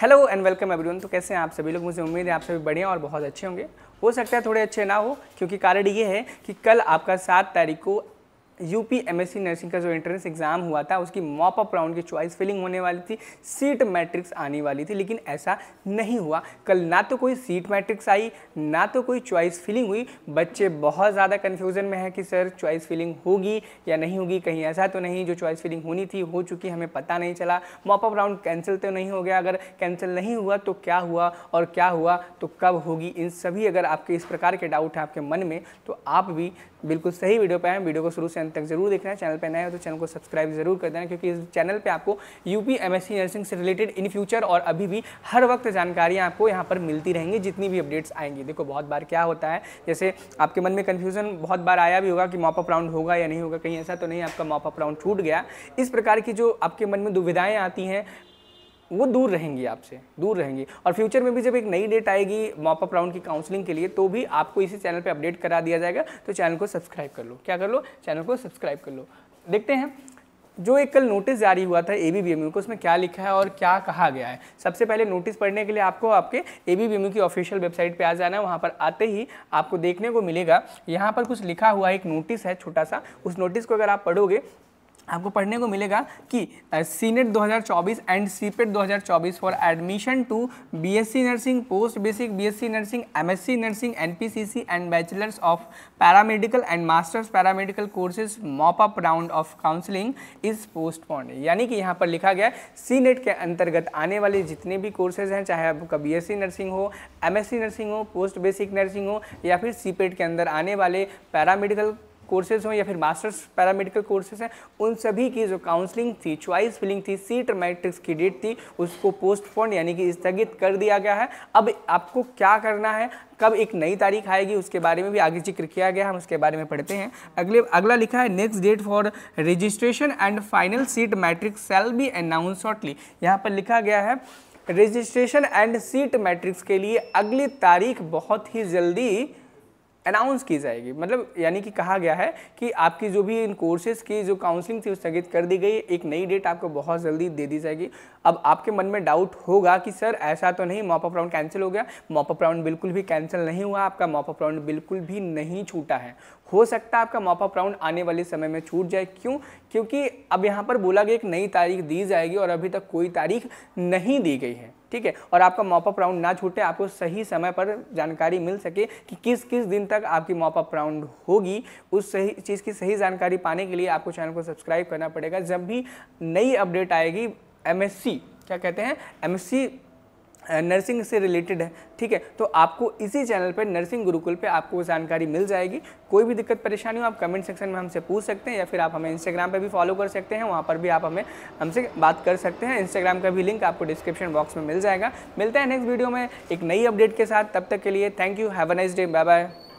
hello and welcome everyone तो कैसे हैं आप सभी लोग मुझे उम्मीद है आप सभी बढ़िया और बहुत अच्छे होंगे हो सकता है थोड़े अच्छे ना हो क्योंकि कारण ये है कि कल आपका सात तारीख को एस सी नर्सिंग का जो एंट्रेंस एग्ज़ाम हुआ था उसकी मॉप अप राउंड की चॉइस फिलिंग होने वाली थी सीट मैट्रिक्स आने वाली थी लेकिन ऐसा नहीं हुआ कल ना तो कोई सीट मैट्रिक्स आई ना तो कोई चॉइस फिलिंग हुई बच्चे बहुत ज़्यादा कन्फ्यूज़न में है कि सर चॉइस फिलिंग होगी या नहीं होगी कहीं ऐसा तो नहीं जो चॉइस फिलिंग होनी थी हो चुकी हमें पता नहीं चला मॉप अप राउंड कैंसिल तो नहीं हो गया अगर कैंसिल नहीं हुआ तो क्या हुआ और क्या हुआ तो कब होगी इन सभी अगर आपके इस प्रकार के डाउट हैं आपके मन में तो आप भी बिल्कुल सही वीडियो पर आए वीडियो को शुरू से अंत तक जरूर देखना है चैनल पे नए हो तो चैनल को सब्सक्राइब जरूर कर देना क्योंकि इस चैनल पर आपको यूपी एमएससी नर्सिंग से रिलेटेड इन फ्यूचर और अभी भी हर वक्त जानकारियाँ आपको यहाँ पर मिलती रहेंगी जितनी भी अपडेट्स आएंगी देखो बहुत बार क्या होता है जैसे आपके मन में कन्फ्यूजन बहुत बार आया भी होगा कि मॉपअप राउंड होगा या नहीं होगा कहीं ऐसा तो नहीं आपका मॉपअप राउंड छूट गया इस प्रकार की जो आपके मन में दुविधाएँ आती हैं वो दूर रहेंगी आपसे दूर रहेंगी और फ्यूचर में भी जब एक नई डेट आएगी मॉपअप राउंड की काउंसलिंग के लिए तो भी आपको इसी चैनल पे अपडेट करा दिया जाएगा तो चैनल को सब्सक्राइब कर लो क्या कर लो चैनल को सब्सक्राइब कर लो देखते हैं जो एक कल नोटिस जारी हुआ था ए बी को उसमें क्या लिखा है और क्या कहा गया है सबसे पहले नोटिस पढ़ने के लिए आपको आपके ए बी की ऑफिशियल वेबसाइट पे आ जाना है वहाँ पर आते ही आपको देखने को मिलेगा यहाँ पर कुछ लिखा हुआ एक नोटिस है छोटा सा उस नोटिस को अगर आप पढ़ोगे आपको पढ़ने को मिलेगा कि CNET 2024 and CPET 2024 for admission to BSc nursing post basic BSc nursing MSc nursing NPCC and bachelors of paramedical and masters paramedical courses mop up round of counselling is postponed यानी कि यहाँ पर लिखा गया सीनेट e के अंतर्गत आने वाले जितने भी कोर्सेज हैं चाहे आपका बी नर्सिंग हो एम नर्सिंग हो पोस्ट बेसिक नर्सिंग हो या फिर सीपेट e के अंदर आने वाले पैरामेडिकल कोर्सेज हों या फिर मास्टर्स पैरामेडिकल कोर्सेज हैं उन सभी की जो काउंसलिंग थी च्वाइस फिलिंग थी सीट मैट्रिक्स की डेट थी उसको पोस्टपोन यानी कि स्थगित कर दिया गया है अब आपको क्या करना है कब एक नई तारीख आएगी उसके बारे में भी आगे जिक्र किया गया हम उसके बारे में पढ़ते हैं अगले अगला लिखा है next date for registration and final seat matrix shall be announce shortly यहाँ पर लिखा गया है रजिस्ट्रेशन एंड सीट मैट्रिक्स के लिए अगली तारीख बहुत ही जल्दी अनाउंस की जाएगी मतलब यानी कि कहा गया है कि आपकी जो भी इन कोर्सेज की जो काउंसलिंग थी स्थगित कर दी गई एक नई डेट आपको बहुत जल्दी दे दी जाएगी अब आपके मन में डाउट होगा कि सर ऐसा तो नहीं मॉपअप राउंड कैंसिल हो गया मॉपअप राउंड बिल्कुल भी कैंसिल नहीं हुआ आपका मॉपअप राउंड बिल्कुल भी नहीं छूटा है हो सकता है आपका मॉपअप राउंड आने वाले समय में छूट जाए क्यों क्योंकि अब यहाँ पर बोला गया एक नई तारीख दी जाएगी और अभी तक कोई तारीख नहीं दी गई है ठीक है और आपका मॉपअप राउंड ना छूटे आपको सही समय पर जानकारी मिल सके कि किस किस दिन तक आपकी मॉपअप राउंड होगी उस सही चीज़ की सही जानकारी पाने के लिए आपको चैनल को सब्सक्राइब करना पड़ेगा जब भी नई अपडेट आएगी एम क्या कहते हैं एम नर्सिंग से रिलेटेड है ठीक है तो आपको इसी चैनल पर नर्सिंग गुरुकुल पे आपको जानकारी मिल जाएगी कोई भी दिक्कत परेशानी हो आप कमेंट सेक्शन में हमसे पूछ सकते हैं या फिर आप हमें इंस्टाग्राम पे भी फॉलो कर सकते हैं वहाँ पर भी आप हमें हमसे बात कर सकते हैं इंस्टाग्राम का भी लिंक आपको डिस्क्रिप्शन बॉक्स में मिल जाएगा मिलता है नेक्स्ट वीडियो में एक नई अपडेट के साथ तब तक के लिए thank you have a nice day bye bye